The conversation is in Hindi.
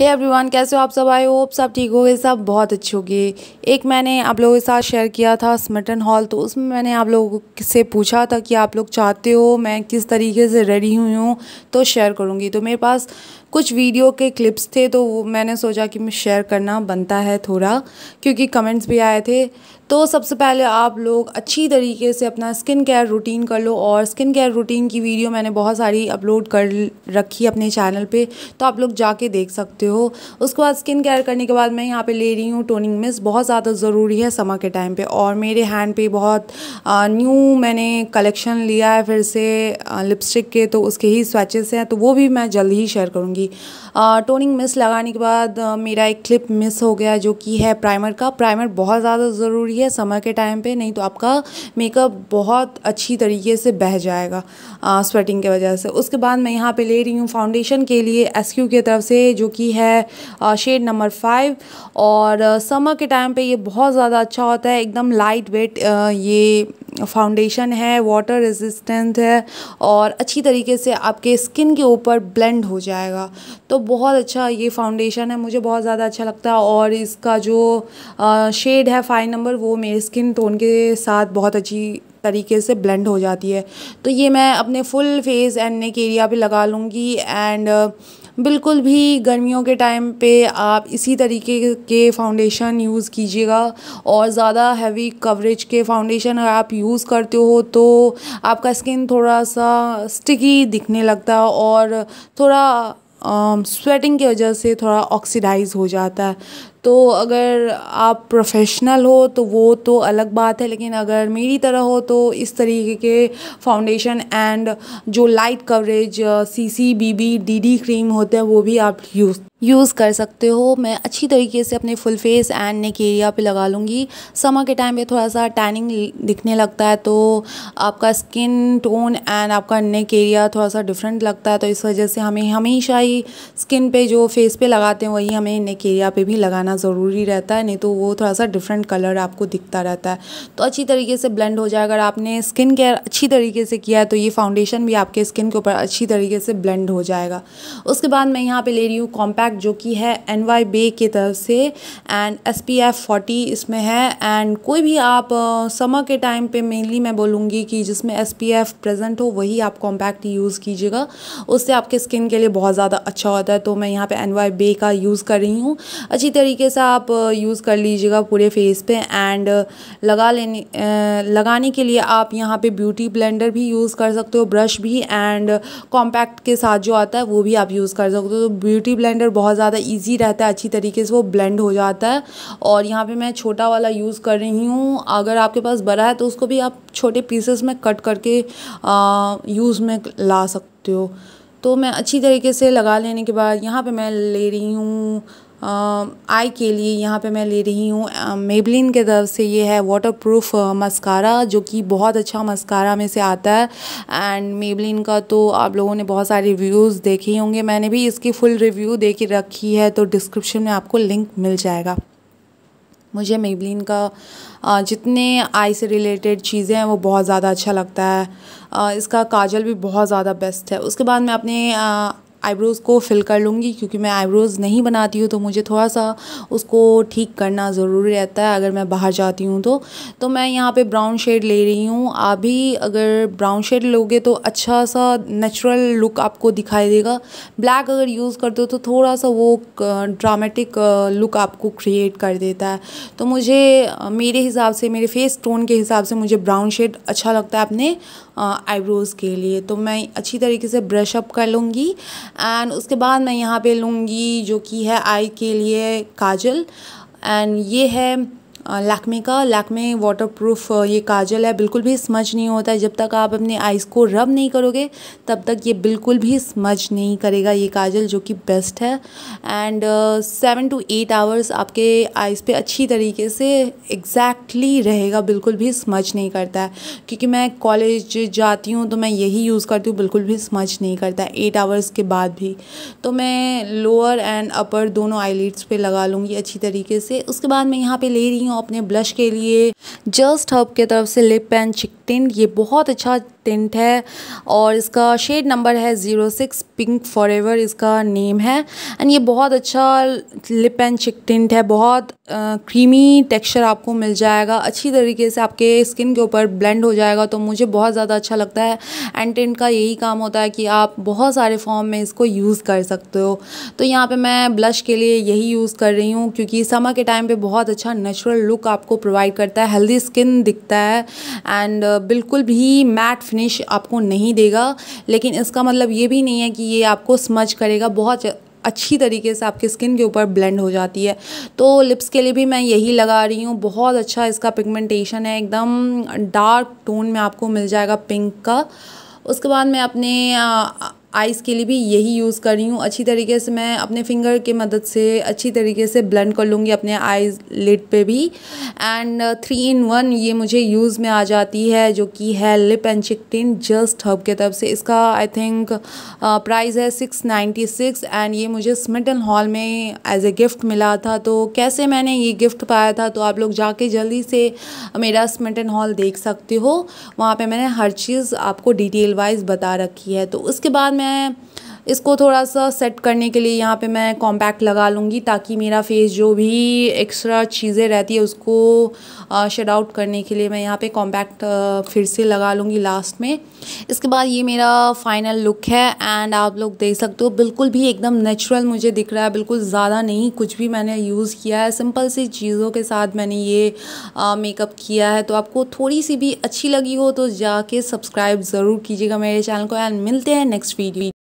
हे एवरीवन कैसे हो आप सब आए होप सब ठीक हो गए सब बहुत अच्छे होगी एक मैंने आप लोगों के साथ शेयर किया था स्मिटन हॉल तो उसमें मैंने आप लोगों से पूछा था कि आप लोग चाहते हो मैं किस तरीके से रेडी हुई हूँ तो शेयर करूँगी तो मेरे पास कुछ वीडियो के क्लिप्स थे तो मैंने सोचा कि मैं शेयर करना बनता है थोड़ा क्योंकि कमेंट्स भी आए थे तो सबसे पहले आप लोग अच्छी तरीके से अपना स्किन केयर रूटीन कर लो और स्किन केयर रूटीन की वीडियो मैंने बहुत सारी अपलोड कर रखी अपने चैनल पे तो आप लोग जाके देख सकते हो उसके बाद स्किन केयर करने के बाद मैं यहाँ पे ले रही हूँ टोनिंग मिस बहुत ज़्यादा ज़रूरी है समर के टाइम पर और मेरे हैंड पे बहुत न्यू मैंने कलेक्शन लिया है फिर से लिपस्टिक के तो उसके ही स्वेचेस हैं तो वो भी मैं जल्द ही शेयर करूँगी टोनिंग मिस लगाने के बाद मेरा एक क्लिप मिस हो गया जो कि है प्राइमर का प्राइमर बहुत ज़्यादा ज़रूरी है चाहिए समर के टाइम पे नहीं तो आपका मेकअप बहुत अच्छी तरीके से बह जाएगा आ, स्वेटिंग की वजह से उसके बाद मैं यहाँ पे ले रही हूँ फाउंडेशन के लिए एस क्यू की तरफ से जो कि है शेड नंबर फाइव और समर के टाइम पर ये बहुत ज़्यादा अच्छा होता है एकदम लाइट वेट ये फाउंडेशन है वाटर रेजिस्टेंट है और अच्छी तरीके से आपके स्किन के ऊपर ब्लेंड हो जाएगा तो बहुत अच्छा ये फाउंडेशन है मुझे बहुत ज़्यादा अच्छा लगता है और इसका जो शेड है फाइव नंबर वो मेरे स्किन टोन के साथ बहुत अच्छी तरीके से ब्लेंड हो जाती है तो ये मैं अपने full face and neck area पे लगा लूँगी एंड बिल्कुल भी गर्मियों के टाइम पे आप इसी तरीके के फाउंडेशन यूज़ कीजिएगा और ज़्यादा हैवी कवरेज के फाउंडेशन अगर आप यूज़ करते हो तो आपका स्किन थोड़ा सा स्टिकी दिखने लगता है और थोड़ा स्वेटिंग की वजह से थोड़ा ऑक्सीडाइज हो जाता है तो अगर आप प्रोफेशनल हो तो वो तो अलग बात है लेकिन अगर मेरी तरह हो तो इस तरीके के फाउंडेशन एंड जो light coverage C C B B D D cream होते हैं वो भी आप यूज़ यूज़ कर सकते हो मैं अच्छी तरीके से अपने full face and neck area पे लगा लूँगी समर के टाइम पे थोड़ा सा टैनिंग दिखने लगता है तो आपका स्किन टोन एंड आपका नेक एरिया थोड़ा सा डिफरेंट लगता है तो इस वजह से हमें हमेशा ही स्किन पे जो फेस पे लगाते हैं वही हमें नेक एरिया पे भी लगाना करना ज़रूरी रहता है नहीं तो वो थोड़ा सा डिफरेंट कलर आपको दिखता रहता है तो अच्छी तरीके से ब्लेंड हो जाए अगर आपने स्किन केयर अच्छी तरीके से किया है तो ये फाउंडेशन भी आपके स्किन के ऊपर अच्छी तरीके से ब्लेंड हो जाएगा उसके बाद मैं यहाँ पर ले रही हूँ कॉम्पैक्ट जो कि है एन वाई बे की तरफ से and S P F forty इसमें है एंड कोई भी आप समर के टाइम पर मेनली मैं बोलूँगी कि जिसमें एस पी एफ प्रेजेंट हो वही आप कॉम्पैक्ट यूज़ कीजिएगा उससे आपके स्किन के लिए बहुत ज़्यादा अच्छा होता है तो मैं यहाँ पे एन वाई बे का यूज़ कर रही हूँ अच्छी तरीके तरीके से आप यूज़ कर लीजिएगा पूरे फेस पे एंड लगा लेने लगाने के लिए आप यहाँ पे ब्यूटी ब्लेंडर भी यूज़ कर सकते हो ब्रश भी एंड कॉम्पैक्ट के साथ जो आता है वो भी आप यूज़ कर सकते हो तो ब्यूटी ब्लेंडर बहुत ज़्यादा ईजी रहता है अच्छी तरीके से वो ब्लेंड हो जाता है और यहाँ पर मैं छोटा वाला यूज़ कर रही हूँ अगर आपके पास बड़ा है तो उसको भी आप छोटे पीसेस में कट करके यूज़ में ला सकते हो तो मैं अच्छी तरीके से लगा लेने के बाद यहाँ पे मैं ले रही हूँ आई के लिए यहाँ पे मैं ले रही हूँ मेबलिन के तरफ से ये है वाटर प्रूफ मस्कारा जो कि बहुत अच्छा मस्कारा में से आता है एंड मेबलिन का तो आप लोगों ने बहुत सारे रिव्यूज़ देखे होंगे मैंने भी इसकी फुल रिव्यू दे के रखी है तो डिस्क्रिप्शन में आपको लिंक मिल जाएगा मुझे मेबलिन का जितने आई से रिलेटेड चीज़ें हैं वो बहुत ज़्यादा अच्छा लगता है इसका काजल भी बहुत ज़्यादा बेस्ट है उसके बाद मैं अपने आईब्रोज़ को फिल कर लूँगी क्योंकि मैं आईब्रोज़ नहीं बनाती हूँ तो मुझे थोड़ा सा उसको ठीक करना ज़रूरी रहता है अगर मैं बाहर जाती हूँ तो तो मैं यहाँ पे ब्राउन शेड ले रही हूँ आप भी अगर ब्राउन शेड लोगे तो अच्छा सा नेचुरल लुक आपको दिखाई देगा ब्लैक अगर यूज़ करते हो तो थोड़ा सा वो ड्रामेटिक लुक आपको क्रिएट कर देता है तो मुझे मेरे हिसाब से मेरे फेस टोन के हिसाब से मुझे ब्राउन शेड अच्छा लगता है अपने आईब्रोज़ के लिए तो मैं अच्छी तरीके से ब्रश अप कर लूँगी एंड उसके बाद मैं यहाँ पे लूँगी जो कि है आई के लिए काजल एंड ये है लैक्मे का लैक्मे वाटर प्रूफ ये काजल है बिल्कुल भी स्मज नहीं होता है जब तक आप अपने आइस को रब नहीं करोगे तब तक ये बिल्कुल भी स्मज नहीं करेगा ये काजल जो कि बेस्ट है and seven to eight hours आपके आइस पे अच्छी तरीके से एग्जैक्टली exactly रहेगा बिल्कुल भी स्मज नहीं करता है क्योंकि मैं कॉलेज जाती हूँ तो मैं यही यूज़ करती हूँ बिल्कुल भी स्मज नहीं करता है एट आवर्स के बाद भी तो मैं लोअर एंड अपर दोनों आईलिट्स पर लगा लूँगी अच्छी तरीके से उसके बाद मैं यहाँ पर ले रही हूँ हूँ अपने ब्लश के लिए जस्ट हब के तरफ से लिप एंड चिक टेंट ये बहुत अच्छा टेंट है और इसका शेड नंबर है ज़ीरो सिक्स पिंक फॉर इसका नेम है एंड ये बहुत अच्छा लिप एंड चिक टेंट है बहुत क्रीमी टेक्सचर आपको मिल जाएगा अच्छी तरीके से आपके स्किन के ऊपर ब्लेंड हो जाएगा तो मुझे बहुत ज़्यादा अच्छा लगता है एंड टेंट का यही काम होता है कि आप बहुत सारे फॉर्म में इसको यूज़ कर सकते हो तो यहाँ पर मैं ब्लश के लिए यही यूज़ कर रही हूँ क्योंकि समर के टाइम पर बहुत अच्छा नेचुरल लुक आपको प्रोवाइड करता है हेल्दी स्किन दिखता है एंड बिल्कुल भी मैट फिनिश आपको नहीं देगा लेकिन इसका मतलब ये भी नहीं है कि ये आपको स्मच करेगा बहुत अच्छी तरीके से आपकी स्किन के ऊपर ब्लेंड हो जाती है तो लिप्स के लिए भी मैं यही लगा रही हूँ बहुत अच्छा इसका पिगमेंटेशन है एकदम डार्क टोन में आपको मिल जाएगा पिंक का उसके बाद मैं अपने आइज़ के लिए भी यही यूज़ कर रही हूँ अच्छी तरीके से मैं अपने फिंगर की मदद से अच्छी तरीके से ब्लेंड कर लूँगी अपने आइज लिड पे भी एंड थ्री इन वन ये मुझे यूज़ में आ जाती है जो कि है lip and cheek tint Just हब के तरफ से इसका आई थिंक प्राइस है सिक्स नाइन्टी सिक्स एंड ये मुझे स्मिटन हॉल में एज ए गिफ्ट मिला था तो कैसे मैंने ये गिफ्ट पाया था तो आप लोग जाके जल्दी से मेरा स्मिटन हॉल देख सकते हो वहाँ पर मैंने हर चीज़ आपको डिटेल वाइज बता रखी है तो उसके बाद मैं इसको थोड़ा सा सेट करने के लिए यहाँ पे मैं कॉम्पैक्ट लगा लूँगी ताकि मेरा फेस जो भी एक्स्ट्रा चीज़ें रहती है उसको शेड आउट करने के लिए मैं यहाँ पे कॉम्पैक्ट फिर से लगा लूँगी लास्ट में इसके बाद ये मेरा फाइनल लुक है एंड आप लोग देख सकते हो बिल्कुल भी एकदम नेचुरल मुझे दिख रहा है बिल्कुल ज़्यादा नहीं कुछ भी मैंने यूज़ किया है सिंपल सी चीज़ों के साथ मैंने ये मेकअप किया है तो आपको थोड़ी सी भी अच्छी लगी हो तो जाके सब्सक्राइब ज़रूर कीजिएगा मेरे चैनल को एंड मिलते हैं नेक्स्ट वीडियो